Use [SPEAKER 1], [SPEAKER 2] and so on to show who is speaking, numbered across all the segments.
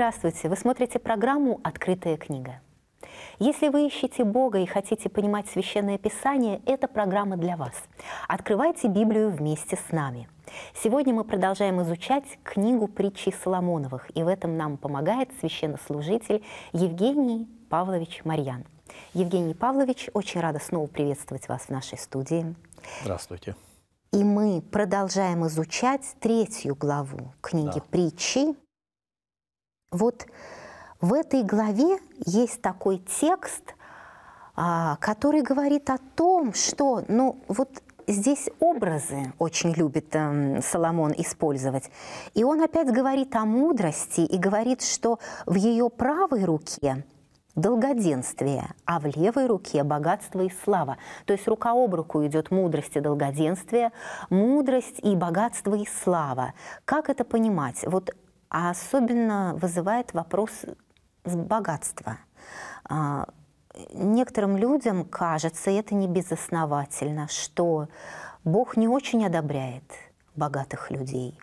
[SPEAKER 1] Здравствуйте! Вы смотрите программу «Открытая книга». Если вы ищете Бога и хотите понимать Священное Писание, эта программа для вас. Открывайте Библию вместе с нами. Сегодня мы продолжаем изучать книгу притчи Соломоновых, и в этом нам помогает священнослужитель Евгений Павлович Марьян. Евгений Павлович, очень рада снова приветствовать вас в нашей студии. Здравствуйте. И мы продолжаем изучать третью главу книги да. притчи. Вот в этой главе есть такой текст, а, который говорит о том, что, ну, вот здесь образы очень любит э, Соломон использовать. И он опять говорит о мудрости и говорит, что в ее правой руке долгоденствие, а в левой руке богатство и слава. То есть рука об руку идет мудрость и долгоденствие, мудрость и богатство и слава. Как это понимать? Вот а особенно вызывает вопрос богатства. А, некоторым людям кажется, и это не безосновательно, что Бог не очень одобряет богатых людей.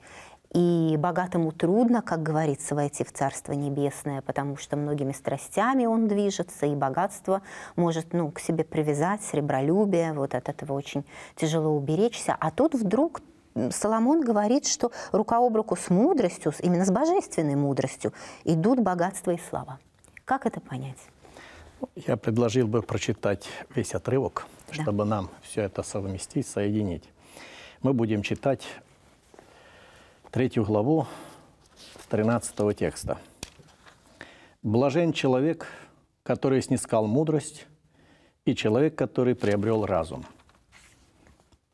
[SPEAKER 1] И богатому трудно, как говорится, войти в Царство Небесное, потому что многими страстями он движется, и богатство может ну, к себе привязать, сребролюбие, вот от этого очень тяжело уберечься. А тут вдруг Соломон говорит, что рука об руку с мудростью, именно с божественной мудростью, идут богатство и слава. Как это понять?
[SPEAKER 2] Я предложил бы прочитать весь отрывок, да. чтобы нам все это совместить, соединить. Мы будем читать третью главу 13 текста. «Блажен человек, который снискал мудрость, и человек, который приобрел разум».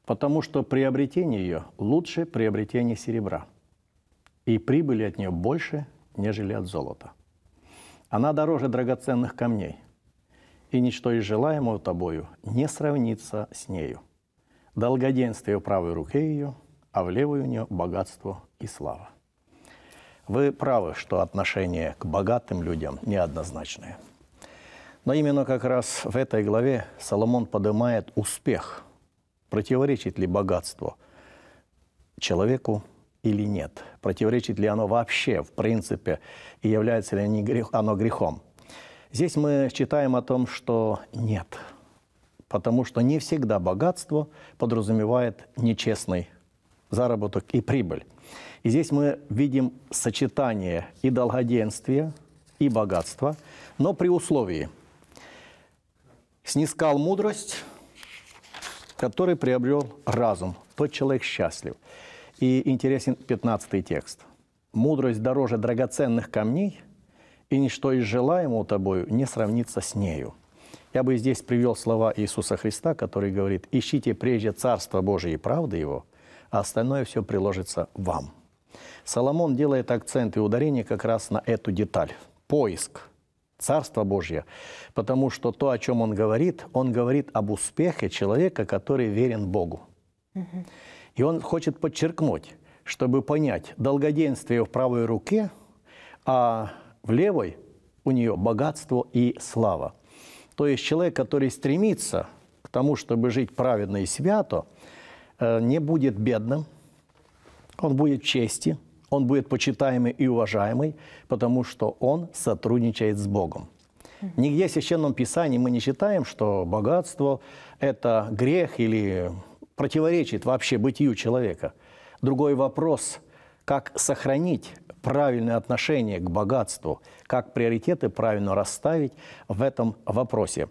[SPEAKER 2] Потому что приобретение ее лучше приобретения серебра. И прибыли от нее больше, нежели от золота. Она дороже драгоценных камней. И ничто из желаемого тобою не сравнится с нею. Долгоденствие в правой руке ее, а в левой у нее богатство и слава. Вы правы, что отношение к богатым людям неоднозначное. Но именно как раз в этой главе Соломон поднимает успех – противоречит ли богатство человеку или нет, противоречит ли оно вообще, в принципе, и является ли оно грехом. Здесь мы считаем о том, что нет, потому что не всегда богатство подразумевает нечестный заработок и прибыль. И здесь мы видим сочетание и долгоденствия, и богатства, но при условии. Снискал мудрость, который приобрел разум. Тот человек счастлив. И интересен 15 текст. «Мудрость дороже драгоценных камней, и ничто из желаемого тобою не сравнится с нею». Я бы здесь привел слова Иисуса Христа, который говорит, «Ищите прежде Царство Божие и правды Его, а остальное все приложится вам». Соломон делает акцент и ударение как раз на эту деталь – поиск – Царство Божье, потому что то, о чем он говорит, он говорит об успехе человека, который верен Богу. И он хочет подчеркнуть, чтобы понять долгоденствие в правой руке, а в левой у нее богатство и слава. То есть человек, который стремится к тому, чтобы жить праведно и свято, э, не будет бедным, он будет в чести – он будет почитаемый и уважаемый, потому что он сотрудничает с Богом. Нигде в Священном Писании мы не считаем, что богатство – это грех или противоречит вообще бытию человека. Другой вопрос – как сохранить правильное отношение к богатству, как приоритеты правильно расставить в этом вопросе.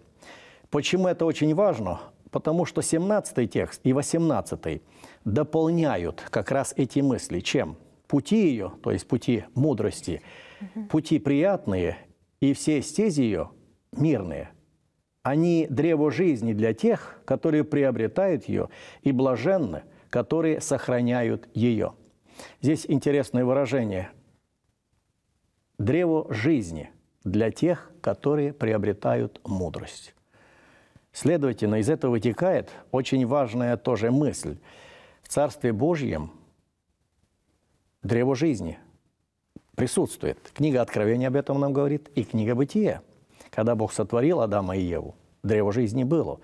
[SPEAKER 2] Почему это очень важно? Потому что 17 текст и 18 дополняют как раз эти мысли. Чем? пути ее, то есть пути мудрости, пути приятные, и все стези ее мирные. Они древо жизни для тех, которые приобретают ее, и блаженны, которые сохраняют ее. Здесь интересное выражение. Древо жизни для тех, которые приобретают мудрость. Следовательно, из этого вытекает очень важная тоже мысль. В Царстве Божьем – древо жизни присутствует. Книга Откровения об этом нам говорит, и книга Бытия, когда Бог сотворил Адама и Еву, древо жизни было.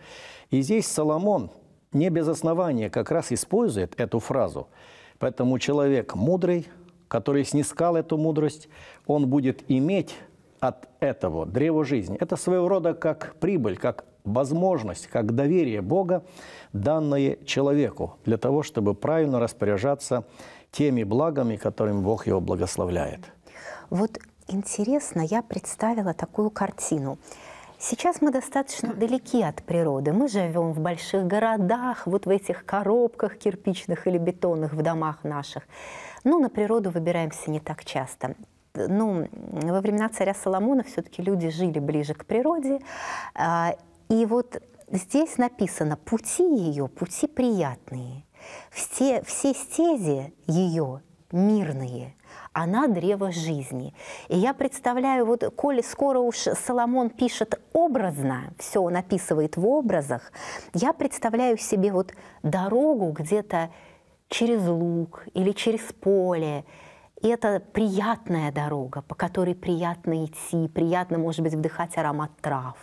[SPEAKER 2] И здесь Соломон не без основания как раз использует эту фразу. Поэтому человек мудрый, который снискал эту мудрость, он будет иметь от этого древо жизни. Это своего рода как прибыль, как возможность, как доверие Бога, данное человеку для того, чтобы правильно распоряжаться теми благами, которыми Бог его благословляет. Вот
[SPEAKER 1] интересно, я представила такую картину. Сейчас мы достаточно далеки от природы. Мы живем в больших городах, вот в этих коробках кирпичных или бетонных в домах наших. Но ну, на природу выбираемся не так часто ну, во времена царя Соломона все-таки люди жили ближе к природе. А, и вот здесь написано «пути ее, пути приятные». Все, все стези ее мирные, она древо жизни. И я представляю, вот коли скоро уж Соломон пишет образно, все он описывает в образах, я представляю себе вот дорогу где-то через луг или через поле, и это приятная дорога, по которой приятно идти, приятно, может быть, вдыхать аромат трав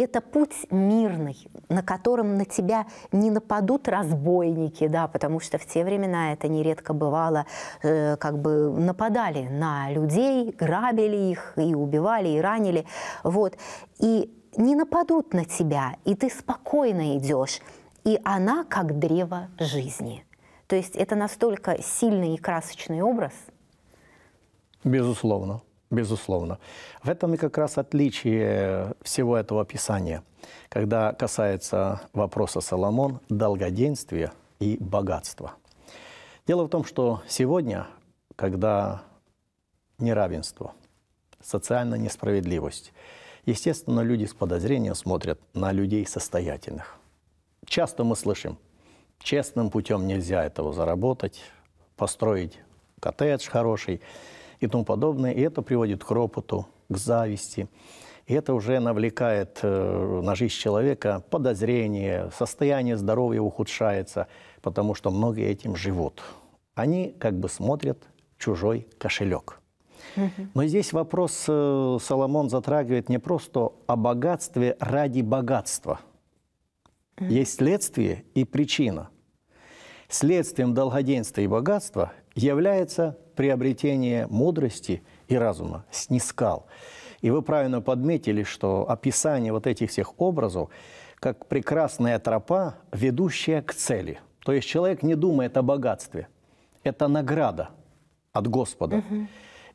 [SPEAKER 1] это путь мирный, на котором на тебя не нападут разбойники, да, потому что в те времена это нередко бывало, э, как бы нападали на людей, грабили их и убивали, и ранили, вот. И не нападут на тебя, и ты спокойно идешь, и она как древо жизни. То есть это настолько сильный и красочный образ.
[SPEAKER 2] Безусловно безусловно. В этом и как раз отличие всего этого описания, когда касается вопроса Соломон, долгоденствия и богатства. Дело в том, что сегодня, когда неравенство, социальная несправедливость, естественно, люди с подозрением смотрят на людей состоятельных. Часто мы слышим, честным путем нельзя этого заработать, построить коттедж хороший – и тому подобное. И это приводит к ропоту, к зависти. И это уже навлекает э, на жизнь человека подозрение, состояние здоровья ухудшается, потому что многие этим живут. Они как бы смотрят чужой кошелек. Но здесь вопрос э, Соломон затрагивает не просто о богатстве ради богатства. Есть следствие и причина. Следствием долгоденства и богатства является приобретение мудрости и разума, снискал. И вы правильно подметили, что описание вот этих всех образов как прекрасная тропа, ведущая к цели. То есть человек не думает о богатстве. Это награда от Господа. Угу.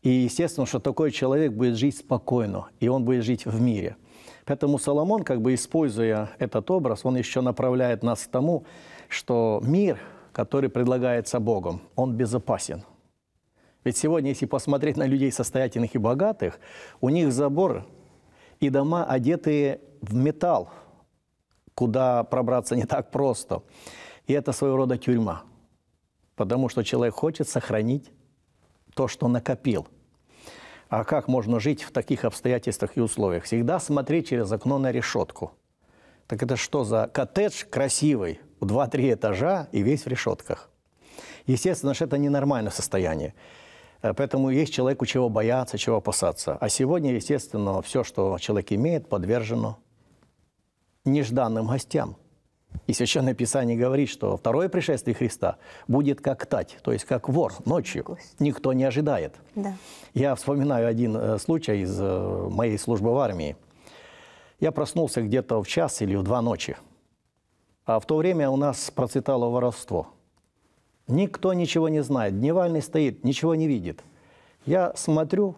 [SPEAKER 2] И естественно, что такой человек будет жить спокойно, и он будет жить в мире. Поэтому Соломон, как бы используя этот образ, он еще направляет нас к тому, что мир который предлагается Богом, он безопасен. Ведь сегодня, если посмотреть на людей состоятельных и богатых, у них заборы, и дома одетые в металл, куда пробраться не так просто. И это своего рода тюрьма, потому что человек хочет сохранить то, что накопил. А как можно жить в таких обстоятельствах и условиях? Всегда смотреть через окно на решетку. Так это что за коттедж красивый – 2-3 этажа и весь в решетках. Естественно, что это ненормальное состояние. Э, поэтому есть человеку чего бояться, чего опасаться. А сегодня, естественно, все, что человек имеет, подвержено нежданным гостям. И Священное Писание говорит, что второе пришествие Христа будет как тать, то есть как вор ночью. Никто не ожидает. Да. Я вспоминаю один э, случай из э, моей службы в армии. Я проснулся где-то в час или в два ночи – а в то время у нас процветало воровство. Никто ничего не знает. Дневальный стоит, ничего не видит. Я смотрю,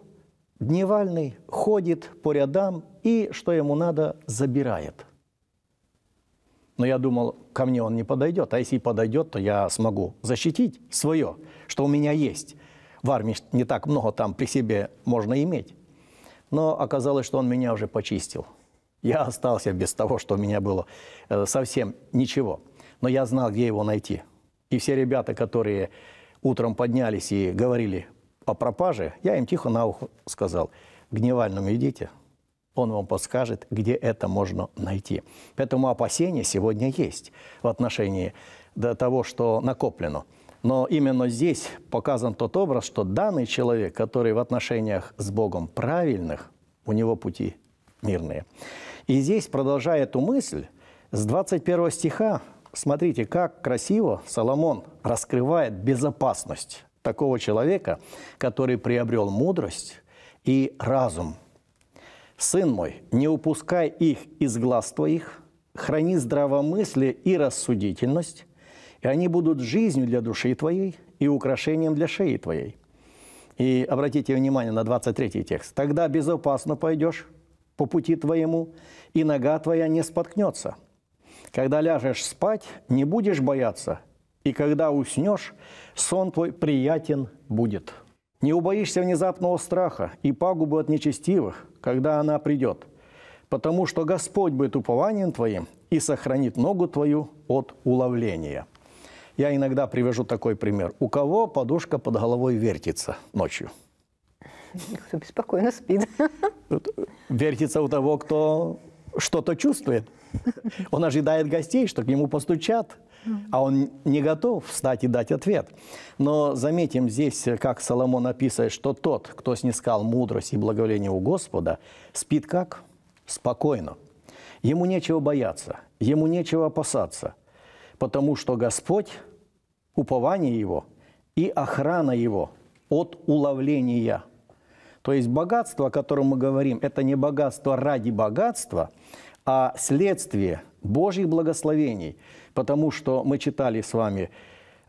[SPEAKER 2] Дневальный ходит по рядам и, что ему надо, забирает. Но я думал, ко мне он не подойдет. А если подойдет, то я смогу защитить свое, что у меня есть. В армии не так много там при себе можно иметь. Но оказалось, что он меня уже почистил. Я остался без того, что у меня было э, совсем ничего. Но я знал, где его найти. И все ребята, которые утром поднялись и говорили о пропаже, я им тихо на ухо сказал, к Гневальному идите, он вам подскажет, где это можно найти. Поэтому опасения сегодня есть в отношении того, что накоплено. Но именно здесь показан тот образ, что данный человек, который в отношениях с Богом правильных, у него пути мирные. И здесь, продолжая эту мысль, с 21 стиха, смотрите, как красиво Соломон раскрывает безопасность такого человека, который приобрел мудрость и разум. «Сын мой, не упускай их из глаз твоих, храни здравомыслие и рассудительность, и они будут жизнью для души твоей и украшением для шеи твоей». И обратите внимание на 23 текст. «Тогда безопасно пойдешь, по пути твоему, и нога твоя не споткнется. Когда ляжешь спать, не будешь бояться, и когда уснешь, сон твой приятен будет. Не убоишься внезапного страха и пагубы от нечестивых, когда она придет, потому что Господь будет упованием твоим и сохранит ногу твою от уловления». Я иногда привожу такой пример. У кого подушка под головой вертится ночью – кто
[SPEAKER 1] беспокойно спит.
[SPEAKER 2] Вертится у того, кто что-то чувствует. Он ожидает гостей, что к нему постучат, а он не готов встать и дать ответ. Но заметим здесь, как Соломон описывает, что тот, кто снискал мудрость и благоволение у Господа, спит как? Спокойно. Ему нечего бояться, ему нечего опасаться, потому что Господь – упование его и охрана его от уловления – то есть богатство, о котором мы говорим, это не богатство ради богатства, а следствие Божьих благословений. Потому что мы читали с вами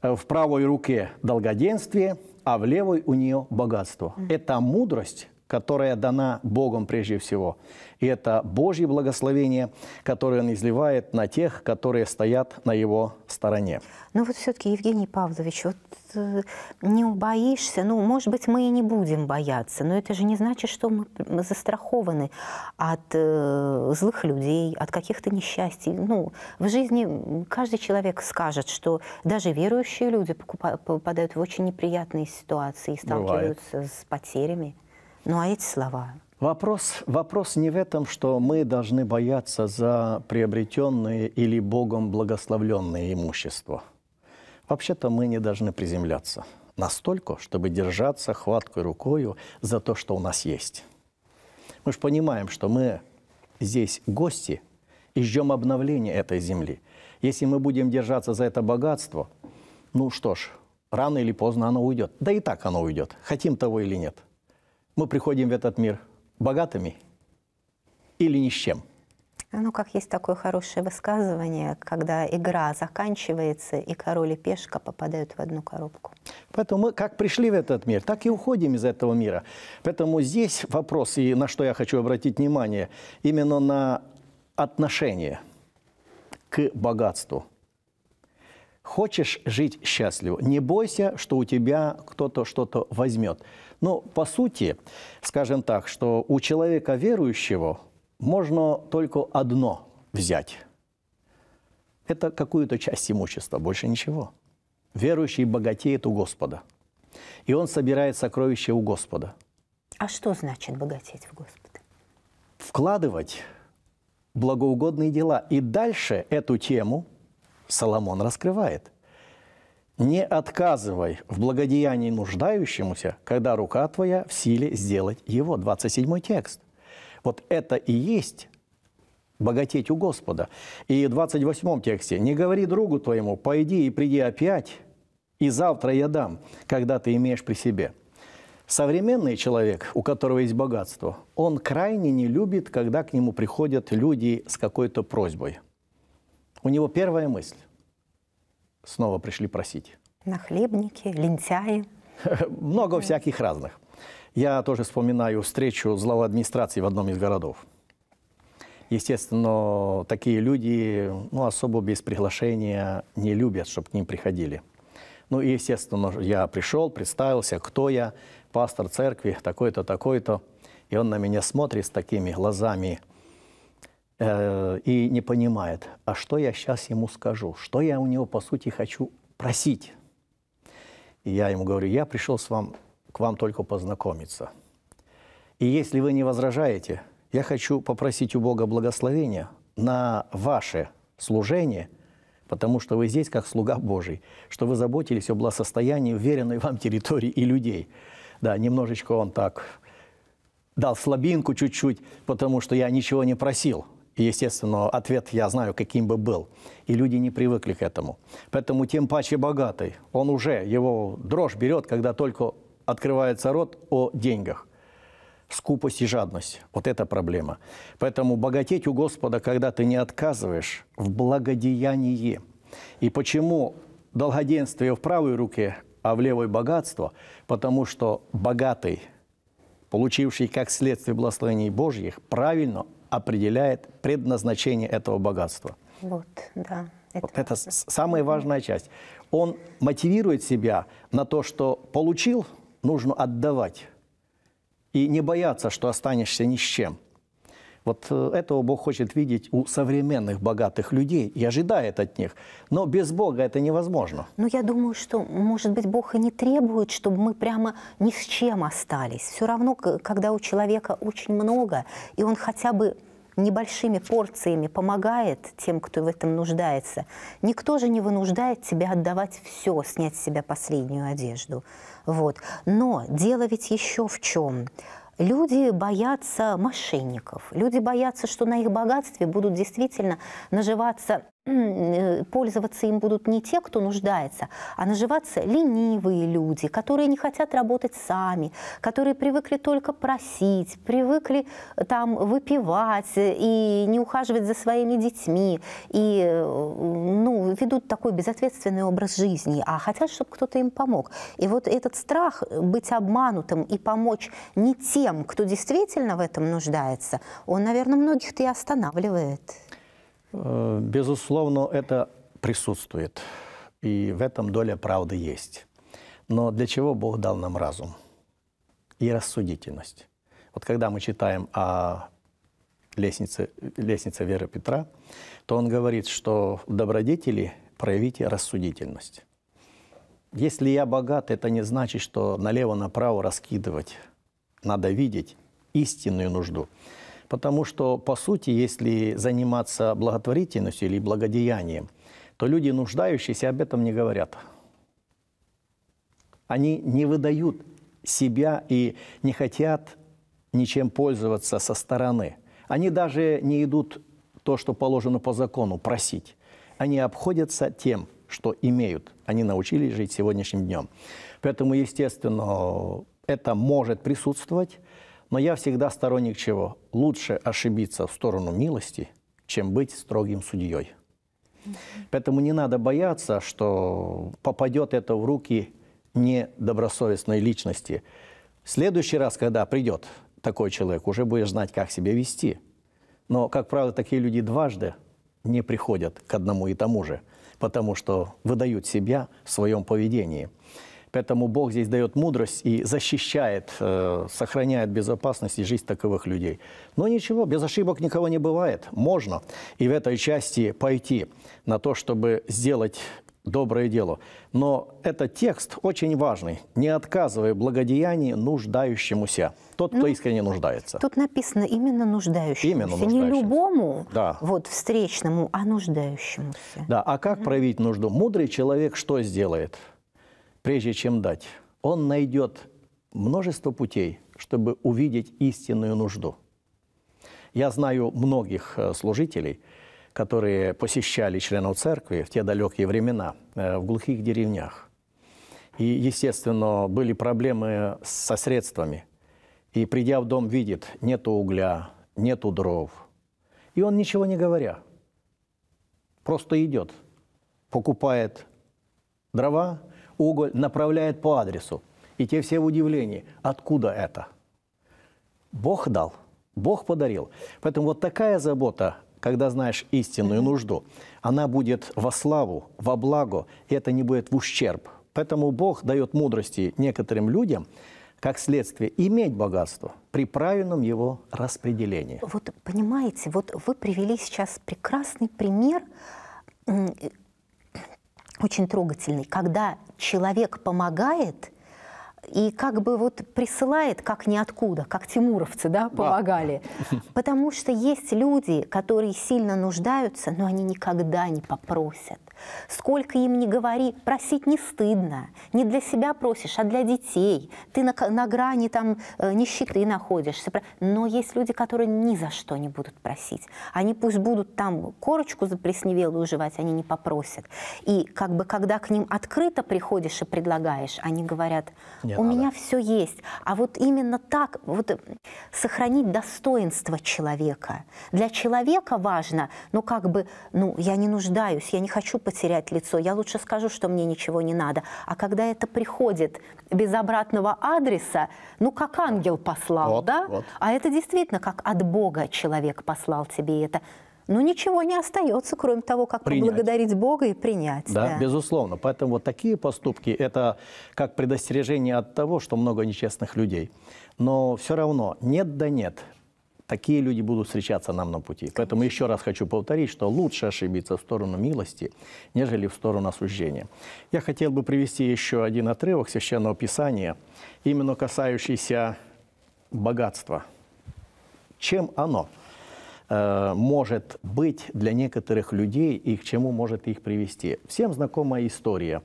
[SPEAKER 2] э, в правой руке долгоденствие, а в левой у нее богатство. Это мудрость, которая дана Богом прежде всего. И это Божье благословение, которое Он изливает на тех, которые стоят на Его стороне.
[SPEAKER 1] Ну вот все-таки, Евгений Павлович, вот э, не убоишься, ну, может быть, мы и не будем бояться, но это же не значит, что мы застрахованы от э, злых людей, от каких-то несчастий. Ну, в жизни каждый человек скажет, что даже верующие люди попадают в очень неприятные ситуации и сталкиваются Бывает. с потерями. Ну а эти слова
[SPEAKER 2] Вопрос, вопрос не в этом, что мы должны бояться за приобретенные или Богом благословленные имущество. Вообще-то мы не должны приземляться настолько, чтобы держаться хваткой рукою за то, что у нас есть. Мы же понимаем, что мы здесь гости и ждем обновления этой земли. Если мы будем держаться за это богатство, ну что ж, рано или поздно оно уйдет. Да и так оно уйдет, хотим того или нет мы приходим в этот мир богатыми или ни с чем.
[SPEAKER 1] Ну, как есть такое хорошее высказывание, когда игра заканчивается, и король и пешка попадают в одну коробку.
[SPEAKER 2] Поэтому мы как пришли в этот мир, так и уходим из этого мира. Поэтому здесь вопрос, и на что я хочу обратить внимание, именно на отношение к богатству – Хочешь жить счастливо? Не бойся, что у тебя кто-то что-то возьмет. Но ну, по сути, скажем так, что у человека верующего можно только одно взять. Это какую-то часть имущества, больше ничего. Верующий богатеет у Господа. И он собирает сокровища у Господа.
[SPEAKER 1] А что значит богатеть в Господа?
[SPEAKER 2] Вкладывать благоугодные дела. И дальше эту тему – Соломон раскрывает. «Не отказывай в благодеянии нуждающемуся, когда рука твоя в силе сделать его». 27 текст. Вот это и есть богатеть у Господа. И в 28 тексте «Не говори другу твоему, пойди и приди опять, и завтра я дам, когда ты имеешь при себе». Современный человек, у которого есть богатство, он крайне не любит, когда к нему приходят люди с какой-то просьбой – у него первая мысль. Снова пришли просить. Нахлебники, лентяи. Много всяких разных. Я тоже вспоминаю встречу злого администрации в одном из городов. Естественно, такие люди ну, особо без приглашения не любят, чтобы к ним приходили. Ну и, естественно, я пришел, представился, кто я, пастор церкви, такой-то, такой-то. И он на меня смотрит с такими глазами – э, и не понимает, а что я сейчас ему скажу, что я у него, по сути, хочу просить. И я ему говорю, я пришел с вам, к вам только познакомиться. И если вы не возражаете, я хочу попросить у Бога благословения на ваше служение, потому что вы здесь как слуга Божий, что вы заботились о благосостоянии уверенной вам территории и людей. Да, немножечко он так дал слабинку чуть-чуть, потому что я ничего не просил – и, естественно, ответ я знаю, каким бы был. И люди не привыкли к этому. Поэтому тем паче богатый, он уже, его дрожь берет, когда только открывается рот о деньгах. Скупость и жадность – вот эта проблема. Поэтому богатеть у Господа, когда ты не отказываешь в благодеянии. И почему долгоденствие в правой руке, а в левой богатство? Потому что богатый, получивший как следствие благословений Божьих, правильно определяет предназначение этого богатства.
[SPEAKER 1] Вот, да.
[SPEAKER 2] Это, вот это самая важная часть. Он мотивирует себя на то, что получил, нужно отдавать. И не бояться, что останешься ни с чем. Вот э, этого Бог хочет видеть у современных богатых людей и ожидает от них. Но без Бога это невозможно. Ну, я думаю, что,
[SPEAKER 1] может быть, Бог и не требует, чтобы мы прямо ни с чем остались. Все равно, когда у человека очень много, и он хотя бы небольшими порциями помогает тем, кто в этом нуждается. Никто же не вынуждает тебя отдавать все, снять с себя последнюю одежду. Вот. Но дело ведь еще в чем – Люди боятся мошенников, люди боятся, что на их богатстве будут действительно наживаться Э, пользоваться им будут не те, кто нуждается, а наживаться ленивые люди, которые не хотят работать сами, которые привыкли только просить, привыкли э, там выпивать э, и не ухаживать за своими детьми, и ну, ведут такой безответственный образ жизни, а хотят, чтобы кто-то им помог. И вот этот страх быть обманутым и помочь не тем, кто действительно в этом нуждается, он, наверное, многих-то и останавливает.
[SPEAKER 2] Э, безусловно, это присутствует. И в этом доля правды есть. Но для чего Бог дал нам разум и рассудительность? Вот когда мы читаем о лестнице, лестнице Веры Петра, то он говорит, что добродетели проявите рассудительность. Если я богат, это не значит, что налево-направо раскидывать. Надо видеть истинную нужду. Потому что, по сути, если заниматься благотворительностью или благодеянием, то люди, нуждающиеся, об этом не говорят. Они не выдают себя и не хотят ничем пользоваться со стороны. Они даже не идут то, что положено по закону, просить. Они обходятся тем, что имеют. Они научились жить сегодняшним днем. Поэтому, естественно, это может присутствовать, но я всегда сторонник чего? Лучше ошибиться в сторону милости, чем быть строгим судьей. Поэтому не надо бояться, что попадет это в руки недобросовестной личности. В следующий раз, когда придет такой человек, уже будешь знать, как себя вести. Но, как правило, такие люди дважды не приходят к одному и тому же, потому что выдают себя в своем поведении. Поэтому Бог здесь дает мудрость и защищает, э, сохраняет безопасность и жизнь таковых людей. Но ничего, без ошибок никого не бывает. Можно и в этой части пойти на то, чтобы сделать доброе дело. Но этот текст очень важный. «Не отказывая благодеяние нуждающемуся». Тот, ну, кто искренне нуждается.
[SPEAKER 1] Тут написано именно нуждающемуся. Именно нуждающемуся.
[SPEAKER 2] Не любому да. вот, встречному,
[SPEAKER 1] а нуждающемуся.
[SPEAKER 2] Да, а как проявить нужду? Мудрый человек что сделает? – прежде чем дать. Он найдет множество путей, чтобы увидеть истинную нужду. Я знаю многих э, служителей, которые посещали членов церкви в те далекие времена, э, в глухих деревнях. И, естественно, были проблемы со средствами. И, придя в дом, видит, нету угля, нету дров. И он, ничего не говоря, просто идет, покупает дрова, уголь направляет по адресу. И те все в удивлении, откуда это? Бог дал, Бог подарил. Поэтому вот такая забота, когда знаешь истинную нужду, она будет во славу, во благо, и это не будет в ущерб. Поэтому Бог дает мудрости некоторым людям, как следствие, иметь богатство при правильном его распределении.
[SPEAKER 1] Вот понимаете, вот вы привели сейчас прекрасный пример очень трогательный, когда человек помогает и как бы вот присылает как ниоткуда, как тимуровцы, да, помогали. Да. Потому что есть люди, которые сильно нуждаются, но они никогда не попросят. Сколько им не говори, просить не стыдно. Не для себя просишь, а для детей. Ты на, на грани там э, нищеты находишься. Но есть люди, которые ни за что не будут просить. Они пусть будут там корочку заплесневелую жевать, они не попросят. И как бы когда к ним открыто приходишь и предлагаешь, они говорят, не у надо. меня все есть. А вот именно так, вот э, сохранить достоинство человека. Для человека важно, ну как бы, ну я не нуждаюсь, я не хочу потерять лицо, я лучше скажу, что мне ничего не надо. А когда это приходит без обратного адреса, ну как ангел послал, вот, да? Вот. А это действительно как от Бога человек послал тебе это. Ну ничего не остается, кроме того, как принять. поблагодарить Бога и принять. Да, да,
[SPEAKER 2] безусловно. Поэтому вот такие поступки – это как предостережение от того, что много нечестных людей. Но все равно нет да нет – такие люди будут встречаться нам на пути. Поэтому еще раз хочу повторить, что лучше ошибиться в сторону милости, нежели в сторону осуждения. Я хотел бы привести еще один отрывок Священного Писания, именно касающийся богатства. Чем оно э, может быть для некоторых людей и к чему может их привести? Всем знакомая история.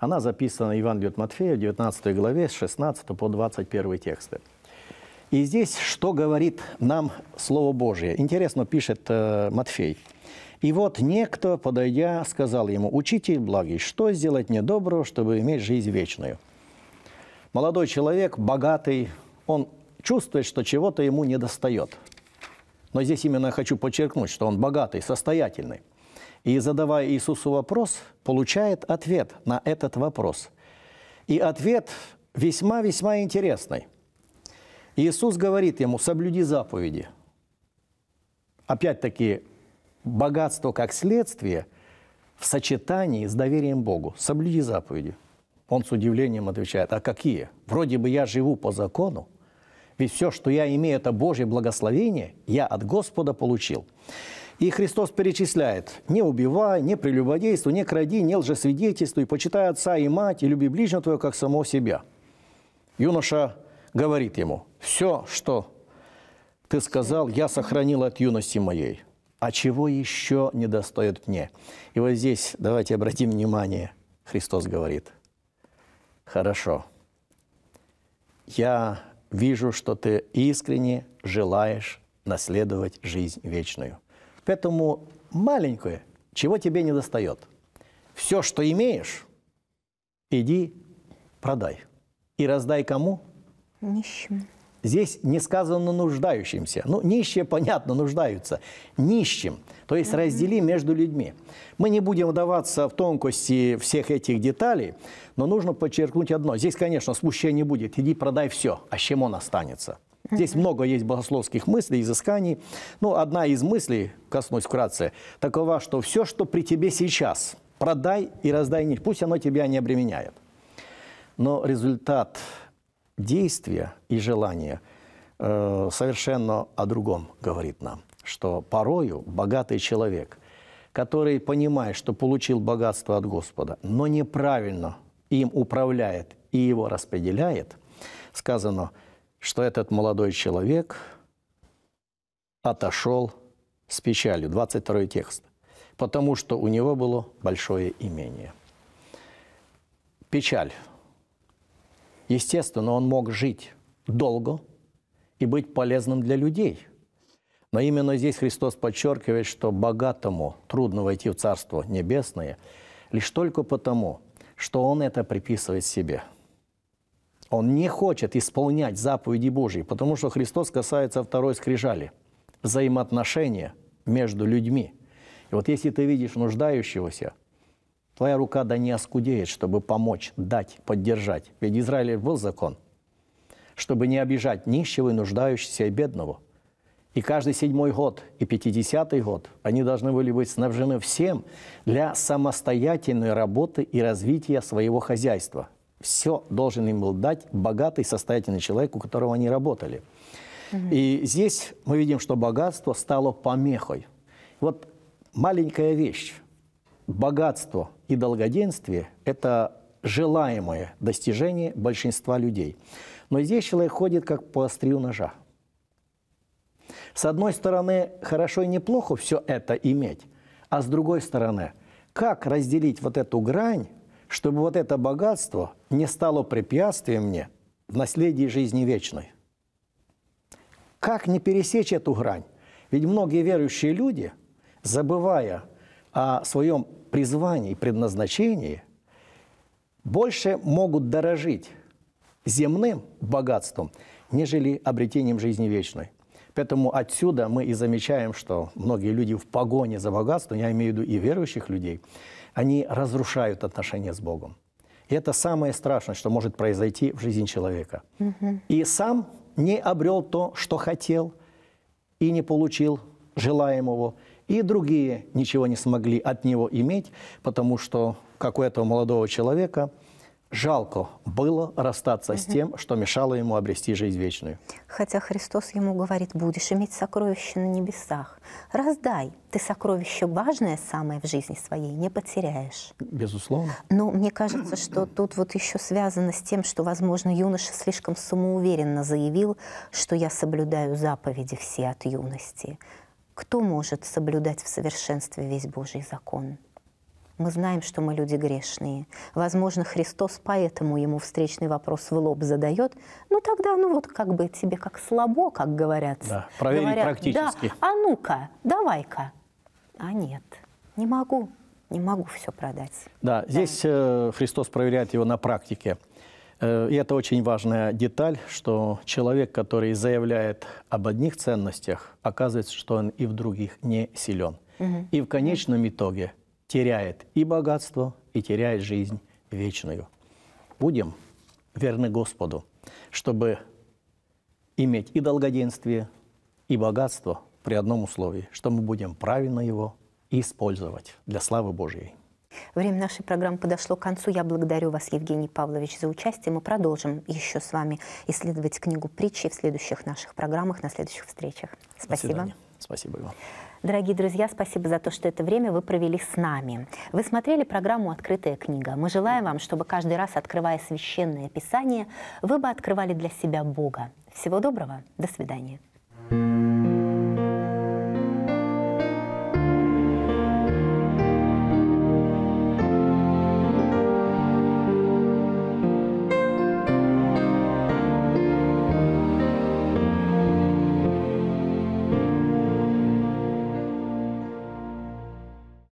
[SPEAKER 2] Она записана в Евангелии от Матфея в 19 главе с 16 по 21 тексты. И здесь что говорит нам Слово Божье? Интересно пишет э, Матфей. «И вот некто, подойдя, сказал ему, «Учитель благий, что сделать мне доброго, чтобы иметь жизнь вечную?» Молодой человек, богатый, он чувствует, что чего-то ему недостает. Но здесь именно я хочу подчеркнуть, что он богатый, состоятельный. И задавая Иисусу вопрос, получает ответ на этот вопрос. И ответ весьма-весьма интересный – Иисус говорит ему, соблюди заповеди. Опять-таки, богатство как следствие в сочетании с доверием Богу. Соблюди заповеди. Он с удивлением отвечает, а какие? Вроде бы я живу по закону, ведь все, что я имею, это Божье благословение, я от Господа получил. И Христос перечисляет, не убивай, не прелюбодействуй, не кради, не лжесвидетельствуй, почитай отца и мать, и люби ближнего твоего, как самого себя. Юноша говорит ему, все, что ты сказал, я сохранил от юности моей. А чего еще не достает мне? И вот здесь давайте обратим внимание, Христос говорит, хорошо, я вижу, что ты искренне желаешь наследовать жизнь вечную. Поэтому маленькое, чего тебе не достает? Все, что имеешь, иди продай. И раздай кому?
[SPEAKER 1] Нищим.
[SPEAKER 2] Здесь не сказано нуждающимся. Ну, нищие, понятно, нуждаются. Нищим. То есть раздели между людьми. Мы не будем вдаваться в тонкости всех этих деталей, но нужно подчеркнуть одно. Здесь, конечно, смущения не будет. Иди продай все, а с чем он останется? Здесь много есть богословских мыслей, изысканий. Ну, одна из мыслей, коснусь вкратце, такова, что все, что при тебе сейчас, продай и раздай, пусть оно тебя не обременяет. Но результат действие и желание э, совершенно о другом говорит нам, что порою богатый человек, который понимает, что получил богатство от Господа, но неправильно им управляет и его распределяет, сказано, что этот молодой человек отошел с печалью. 22 текст. Потому что у него было большое имение. Печаль – Естественно, он мог жить долго и быть полезным для людей. Но именно здесь Христос подчеркивает, что богатому трудно войти в Царство Небесное лишь только потому, что он это приписывает себе. Он не хочет исполнять заповеди Божьи, потому что Христос касается второй скрижали – взаимоотношения между людьми. И вот если ты видишь нуждающегося – Твоя рука да не оскудеет, чтобы помочь, дать, поддержать. Ведь Израиль был закон, чтобы не обижать нищего и нуждающегося и бедного. И каждый седьмой год и пятидесятый год они должны были быть снабжены всем для самостоятельной работы и развития своего хозяйства. Все должен им был дать богатый, состоятельный человек, у которого они работали. И здесь мы видим, что богатство стало помехой. Вот маленькая вещь богатство и долгоденствие – это желаемое достижение большинства людей. Но здесь человек ходит как по острию ножа. С одной стороны, хорошо и неплохо все это иметь, а с другой стороны, как разделить вот эту грань, чтобы вот это богатство не стало препятствием мне в наследии жизни вечной? Как не пересечь эту грань? Ведь многие верующие люди, забывая о своем призвании и предназначении, больше могут дорожить земным богатством, нежели обретением жизни вечной. Поэтому отсюда мы и замечаем, что многие люди в погоне за богатством, я имею в виду и верующих людей, они разрушают отношения с Богом. И это самое страшное, что может произойти в жизни человека. Угу. И сам не обрел то, что хотел, и не получил желаемого, и другие ничего не смогли от него иметь, потому что, как у этого молодого человека, жалко было расстаться с тем, что мешало ему обрести жизнь вечную.
[SPEAKER 1] Хотя Христос ему говорит, будешь иметь сокровища на небесах. Раздай, ты сокровище важное самое в жизни своей не потеряешь.
[SPEAKER 2] Безусловно.
[SPEAKER 1] Но мне кажется, что тут вот еще связано с тем, что, возможно, юноша слишком самоуверенно заявил, что я соблюдаю заповеди все от юности. Кто может соблюдать в совершенстве весь Божий закон? Мы знаем, что мы люди грешные. Возможно, Христос поэтому ему встречный вопрос в лоб задает. Ну тогда, ну вот как бы тебе как слабо, как говорят. Да, проверить говорят, практически. Да, а ну-ка, давай-ка. А нет, не могу, не могу все продать.
[SPEAKER 2] Да, да. здесь э, Христос проверяет его на практике. Э, и это очень важная деталь, что человек, который заявляет об одних ценностях, оказывается, что он и в других не силен. Угу. И в конечном итоге теряет и богатство, и теряет жизнь вечную. Будем верны Господу, чтобы иметь и долгоденствие, и богатство при одном условии, что мы будем правильно его использовать для славы Божьей.
[SPEAKER 1] Время нашей программы подошло к концу. Я благодарю вас, Евгений Павлович, за участие. Мы продолжим еще с вами исследовать книгу притчи в следующих наших программах, на следующих встречах. Спасибо. Спасибо вам. Дорогие друзья, спасибо за то, что это время вы провели с нами. Вы смотрели программу «Открытая книга». Мы желаем вам, чтобы каждый раз, открывая священное писание, вы бы открывали для себя Бога. Всего доброго. До свидания.